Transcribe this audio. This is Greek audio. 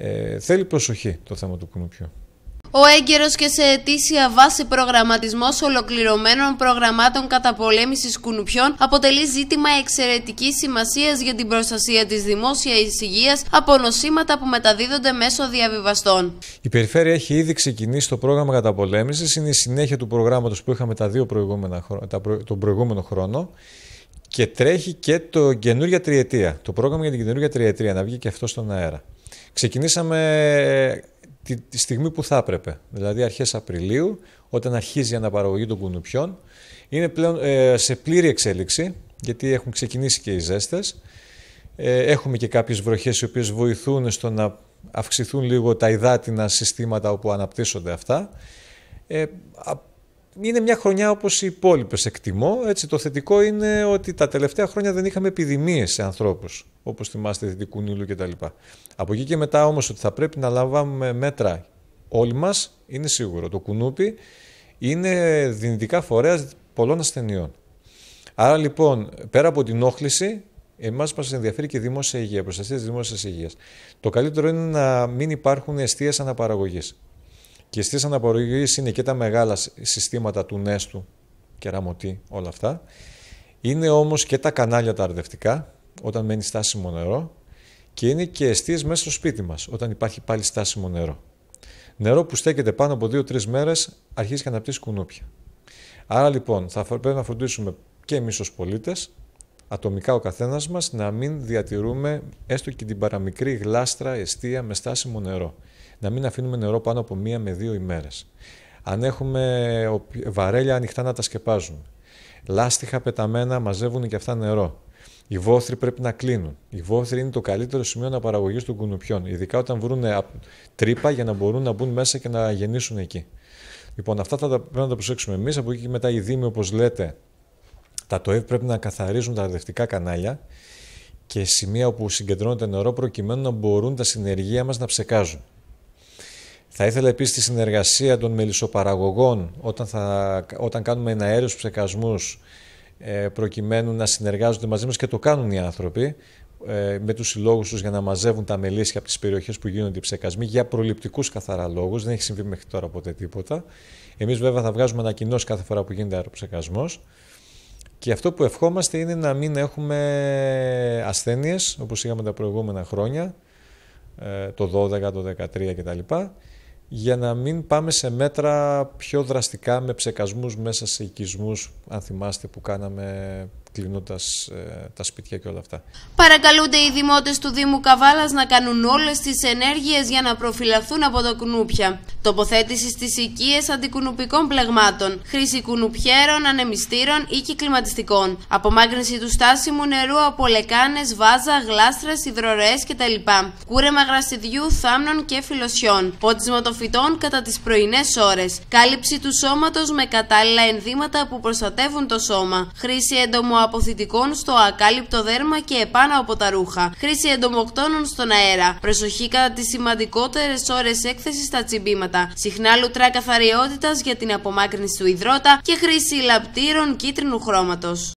Ε, θέλει προσοχή το θέμα του κουνουπιού. Ο έγκαιρος και σε αιτήσια βάση προγραμματισμός ολοκληρωμένων προγραμμάτων καταπολέμησης κουνουπιών αποτελεί ζήτημα εξαιρετικής σημασίας για την προστασία της δημόσιας υγείας από νοσήματα που μεταδίδονται μέσω διαβιβαστών. Η Περιφέρεια έχει ήδη ξεκινήσει το πρόγραμμα καταπολέμησης, είναι η συνέχεια του προγράμματος που είχαμε τα δύο προηγούμενα, τα τον προηγούμενο χρόνο και τρέχει και το καινούργια τριετία, το πρόγραμμα για την καινούργια τριετία, να βγει και αυτό στον αέρα. Ξεκινήσαμε ε, τη, στιγμή που θα έπρεπε, δηλαδή αρχές Απριλίου, όταν αρχίζει η αναπαραγωγή των κουνουπιών. Είναι πλέον ε, σε πλήρη εξέλιξη, γιατί έχουν ξεκινήσει και οι ζέστες. Ε, έχουμε και κάποιες βροχές οι οποίες βοηθούν στο να αυξηθούν λίγο τα υδάτινα συστήματα όπου αναπτύσσονται αυτά. Ε, είναι μια χρονιά όπως οι υπόλοιπες εκτιμώ. Έτσι, το θετικό είναι ότι τα τελευταία χρόνια δεν είχαμε επιδημίες σε ανθρώπους, όπως θυμάστε και τα κτλ. Από εκεί και μετά όμως ότι θα πρέπει να λάβαμε μέτρα όλοι μας, είναι σίγουρο. Το κουνούπι είναι δυνητικά φορέας πολλών ασθενειών. Άρα λοιπόν, πέρα από την όχληση, Εμάς μας ενδιαφέρει και δημόσια υγεία, προστασία της δημόσιας υγείας. Το καλύτερο είναι να μην υπάρχουν αιστείες αναπαραγωγής. Και στις αναπαραγωγές είναι και τα μεγάλα συστήματα του Νέστου, κεραμωτή, όλα αυτά. Είναι όμως και τα κανάλια τα αρδευτικά, όταν μένει στάσιμο νερό, και είναι και αιστείες μέσα στο σπίτι μας, όταν υπάρχει πάλι στάσιμο νερό. Νερό που στέκεται πάνω από 2-3 μέρες αρχίζει και αναπτύσσει κουνούπια. Άρα λοιπόν θα πρέπει να φροντίσουμε και εμείς ως πολίτες ατομικά ο καθένας μας να μην διατηρούμε έστω και την παραμικρή γλάστρα εστία με στάσιμο νερό. Να μην αφήνουμε νερό πάνω από μία με δύο ημέρες. Αν έχουμε βαρέλια ανοιχτά να τα σκεπάζουν. Λάστιχα πεταμένα μαζεύουν και αυτά νερό. Οι βόθροι πρέπει να κλείνουν. Οι βόθροι είναι το καλύτερο σημείο αναπαραγωγής των κουνουπιών, ειδικά όταν βρουν τρύπα για να μπορούν να μπουν μέσα και να γεννήσουν εκεί. Λοιπόν, αυτά θα τα, πρέπει να τα προσέξουμε εμείς. Από εκεί και μετά, οι Δήμοι, όπως λέτε, τα ΤΟΕΒ πρέπει να καθαρίζουν τα ραδιευτικά κανάλια και σημεία όπου συγκεντρώνεται νερό προκειμένου να μπορούν τα συνεργεία μας να ψεκάζουν. Θα ήθελα επίσης τη συνεργασία των μελισσοπαραγωγών όταν, θα, όταν κάνουμε εναέριους ψεκασμούς ε, προκειμένου να συνεργάζονται μαζί μας και το κάνουν οι άνθρωποι ε, με τους συλλόγους τους για να μαζεύουν τα μελίσια από τις περιοχές που γίνονται οι ψεκασμοί για προληπτικούς καθαρά λόγους, δεν έχει συμβεί μέχρι τώρα ποτέ τίποτα. Εμείς βέβαια θα βγάζουμε ανακοινώσεις κάθε φορά που γίνεται αεροψεκασμός. Και αυτό που ευχόμαστε είναι να μην έχουμε ασθένειες, όπως είχαμε τα προηγούμενα χρόνια, ε, το 12, το 13 κτλ, για να μην πάμε σε μέτρα πιο δραστικά με ψεκασμούς μέσα σε οικισμούς, αν θυμάστε που κάναμε κλείνοντας ε, τα σπίτια και όλα αυτά. Παρακαλούνται οι δημότες του Δήμου Καβάλας να κάνουν όλες τις ενέργειες για να προφυλαχθούν από τα κουνούπια. Τοποθέτηση στις οικίες αντικουνουπικών πλεγμάτων, χρήση κουνουπιέρων, ανεμιστήρων ή κυκλιματιστικών, απομάκρυνση του στάσιμου νερού από λεκάνες, βάζα, γλάστρες, υδρορές κτλ. Κούρεμα γρασιδιού, θάμνων και φιλοσιών. Πότισμα των φυτών κατά τις πρωινές ώρες. Κάλυψη του σώματος με κατάλληλα ενδύματα που προστατεύουν το σώμα. Χρήση έντομου αποθητικών στο ακάλυπτο δέρμα και επάνω από τα ρούχα. Χρήση εντομοκτώνων στον αέρα. Προσοχή κατά τις σημαντικότερες ώρες έκθεσης στα τσιμπήματα. Συχνά λουτρά καθαριότητας για την απομάκρυνση του υδρότα και χρήση λαπτήρων κίτρινου χρώματος.